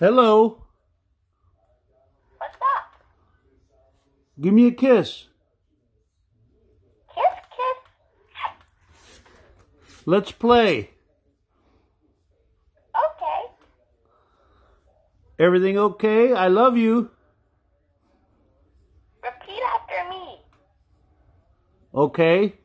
Hello. What's up? Give me a kiss. Kiss, kiss. Let's play. Okay. Everything okay? I love you. Repeat after me. Okay.